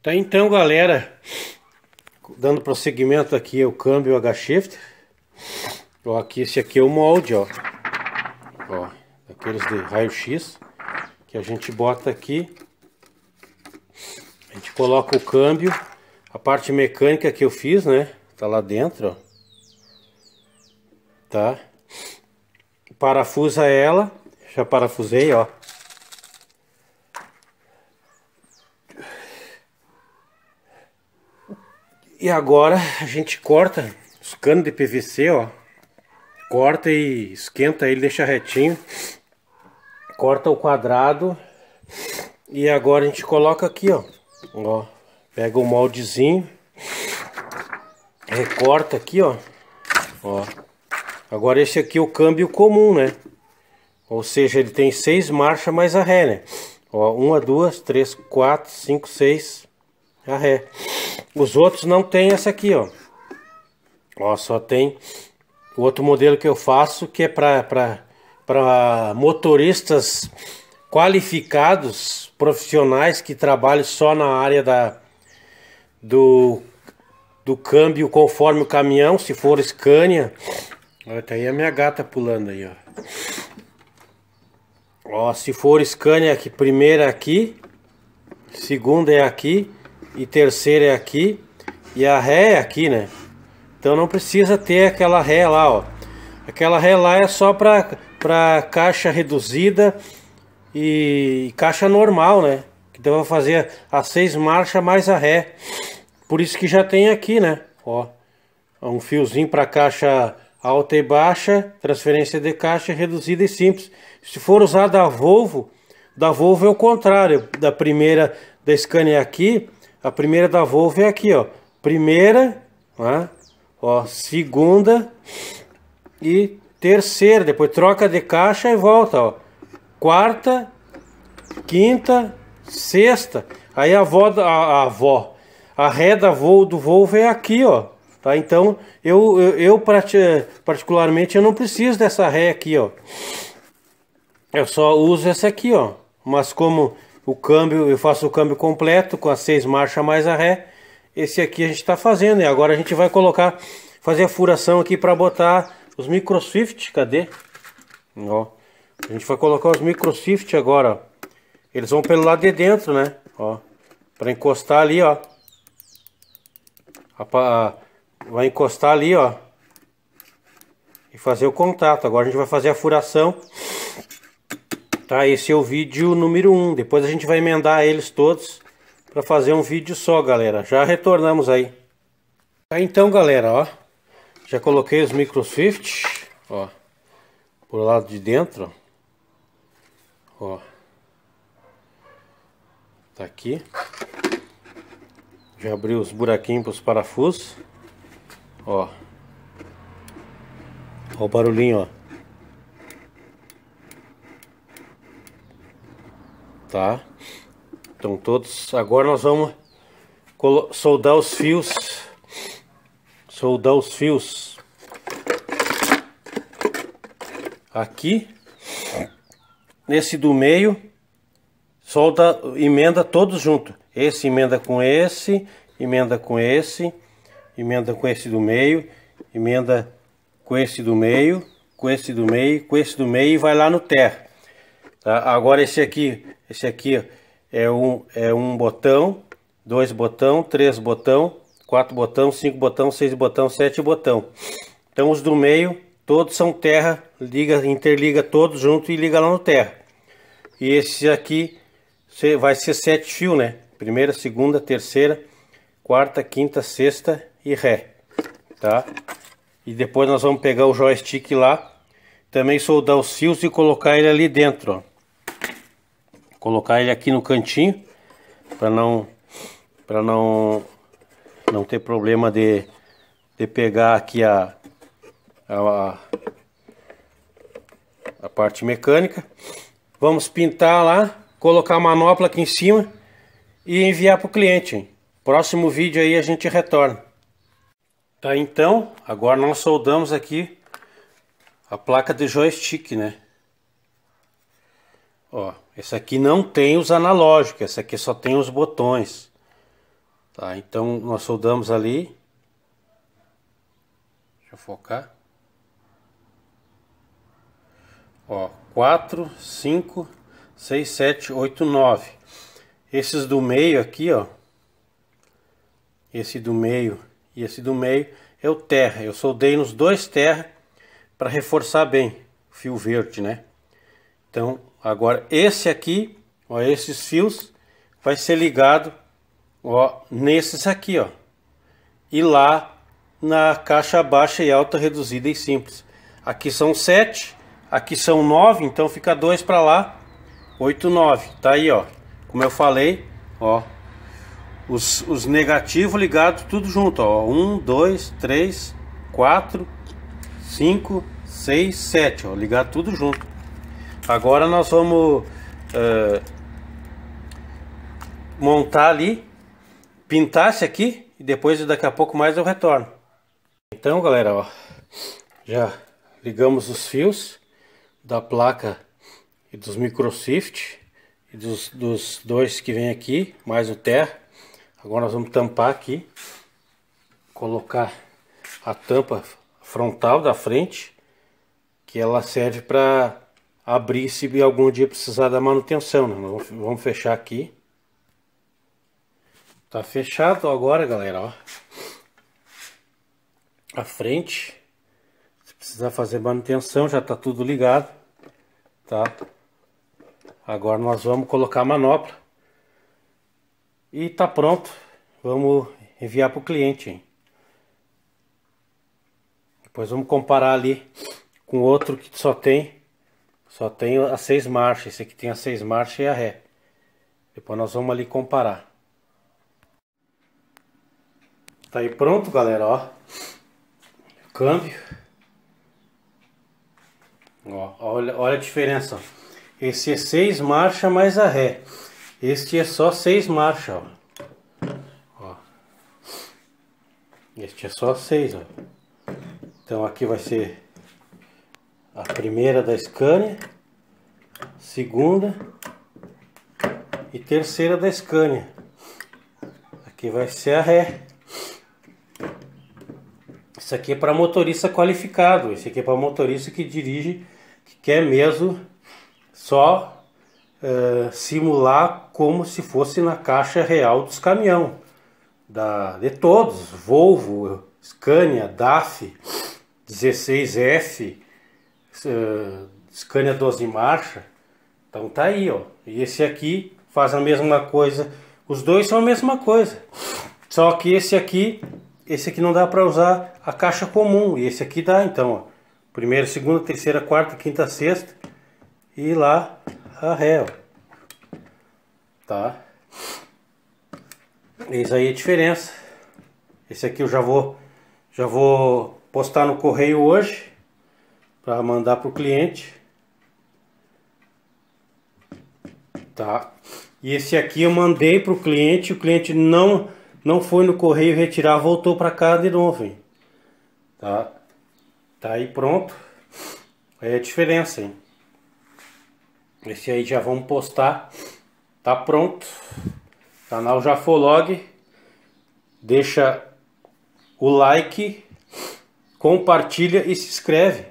Tá então, galera, dando prosseguimento aqui o câmbio H-Shift. Ó, aqui esse aqui é o molde, ó. Ó, daqueles de raio-x que a gente bota aqui. A gente coloca o câmbio, a parte mecânica que eu fiz, né? Tá lá dentro, ó. Tá? Parafusa ela, já parafusei, ó. E agora a gente corta os canos de PVC, ó. Corta e esquenta ele, deixa retinho. Corta o quadrado. E agora a gente coloca aqui, ó. Ó, pega o moldezinho. Recorta aqui, ó. Ó. Agora esse aqui é o câmbio comum, né? Ou seja, ele tem seis marchas mais a ré, né? Ó, uma, duas, três, quatro, cinco, seis, a ré. Os outros não tem essa aqui, ó. Ó, só tem o outro modelo que eu faço, que é para motoristas qualificados, profissionais que trabalham só na área da, do, do câmbio conforme o caminhão, se for Scania. Olha, tá aí a minha gata pulando aí, ó. Ó, se for Scania, que primeira aqui, segunda é aqui, e terceira é aqui e a ré é aqui, né? Então não precisa ter aquela ré lá, ó. Aquela ré lá é só para para caixa reduzida e caixa normal, né? Então eu vou fazer as seis marchas mais a ré. Por isso que já tem aqui, né? Ó, um fiozinho para caixa alta e baixa, transferência de caixa reduzida e simples. Se for usar da Volvo, da Volvo é o contrário. Da primeira da Scania aqui, a primeira da Volvo é aqui, ó. Primeira, né? ó, segunda e terceira. Depois troca de caixa e volta, ó. Quarta, quinta, sexta. Aí a avó, a, a avó, a ré da voo do Volvo é aqui, ó. Tá? Então, eu, eu, eu particularmente, eu não preciso dessa ré aqui, ó. Eu só uso essa aqui, ó. Mas como o câmbio, eu faço o câmbio completo com as seis marchas mais a ré. Esse aqui a gente está fazendo e agora a gente vai colocar, fazer a furação aqui para botar os micro Swift. Cadê? Ó, a gente vai colocar os micro Swift agora. Eles vão pelo lado de dentro, né? Ó, para encostar ali, ó. Vai encostar ali, ó. E fazer o contato. Agora a gente vai fazer a furação Tá, esse é o vídeo número 1. Um. Depois a gente vai emendar eles todos para fazer um vídeo só, galera. Já retornamos aí. Tá, então, galera, ó. Já coloquei os micro Swift, ó. Por lado de dentro, ó. Tá aqui. Já abri os buraquinhos para os parafusos. Ó. Ó o barulhinho, ó. tá? Então todos, agora nós vamos soldar os fios, soldar os fios aqui, nesse do meio, solda, emenda todos juntos, esse emenda com esse, emenda com esse, emenda com esse do meio, emenda com esse do meio, com esse do meio, com esse do meio e vai lá no terra. Tá? Agora esse aqui, esse aqui é um, é um botão, dois botão, três botão, quatro botão, cinco botão, seis botão, sete botão. Então os do meio, todos são terra, liga, interliga todos junto e liga lá no terra. E esse aqui vai ser sete fio né? Primeira, segunda, terceira, quarta, quinta, sexta e ré, tá? E depois nós vamos pegar o joystick lá, também soldar os fios e colocar ele ali dentro, ó colocar ele aqui no cantinho para não para não não ter problema de, de pegar aqui a, a a parte mecânica. Vamos pintar lá, colocar a manopla aqui em cima e enviar para o cliente. Próximo vídeo aí a gente retorna. Tá, então, agora nós soldamos aqui a placa de joystick, né? Ó. Esse aqui não tem os analógicos, essa aqui só tem os botões. Tá, então nós soldamos ali. Deixa eu focar. Ó, 4, 5, 6, 7, 8, 9. Esses do meio aqui, ó. Esse do meio e esse do meio é o terra. Eu soldei nos dois terra para reforçar bem o fio verde, né? Então, agora esse aqui, ó, esses fios, vai ser ligado, ó, nesses aqui, ó, e lá na caixa baixa e alta reduzida e simples. Aqui são sete, aqui são nove, então fica dois para lá, oito, nove, tá aí, ó, como eu falei, ó, os, os negativos ligados tudo junto, ó, um, dois, três, quatro, cinco, seis, sete, ligar tudo junto. Agora nós vamos uh, montar ali, pintar isso aqui e depois daqui a pouco mais eu retorno. Então galera, ó, já ligamos os fios da placa e dos microsift e dos, dos dois que vem aqui, mais o terra. Agora nós vamos tampar aqui, colocar a tampa frontal da frente, que ela serve para abrir se algum dia precisar da manutenção. Né? Vamos fechar aqui. Tá fechado agora, galera, ó. A frente. Se precisar fazer manutenção, já tá tudo ligado, tá? Agora nós vamos colocar a manopla. E tá pronto. Vamos enviar para o cliente. Hein? Depois vamos comparar ali com outro que só tem só tem as seis marchas. Esse aqui tem as seis marchas e a ré. Depois nós vamos ali comparar. Tá aí pronto, galera, ó. Câmbio. Ó, olha, olha a diferença, ó. Esse é seis marchas mais a ré. Este é só seis marchas, ó. ó. Este é só seis, ó. Então aqui vai ser a primeira da Scania, segunda e terceira da Scania. Aqui vai ser a ré. Isso aqui é para motorista qualificado. Isso aqui é para motorista que dirige, que quer mesmo só uh, simular como se fosse na caixa real dos caminhões. Da, de todos, Volvo, Scania, DAF, 16F, Scania 12 marcha. Então tá aí, ó. E esse aqui faz a mesma coisa. Os dois são a mesma coisa. Só que esse aqui, esse aqui não dá para usar a caixa comum. E esse aqui dá, então, ó. Primeira, segunda, terceira, quarta, quinta, sexta. E lá a ré, ó. Tá? Eis aí a é diferença. Esse aqui eu já vou, já vou postar no correio hoje para mandar para o cliente. Tá? E esse aqui eu mandei para o cliente, o cliente não não foi no correio retirar, voltou para casa de novo. Hein? Tá? Tá aí pronto. É a diferença, hein? Esse aí já vamos postar. Tá pronto. Canal tá Jafolog. Deixa o like, compartilha e se inscreve.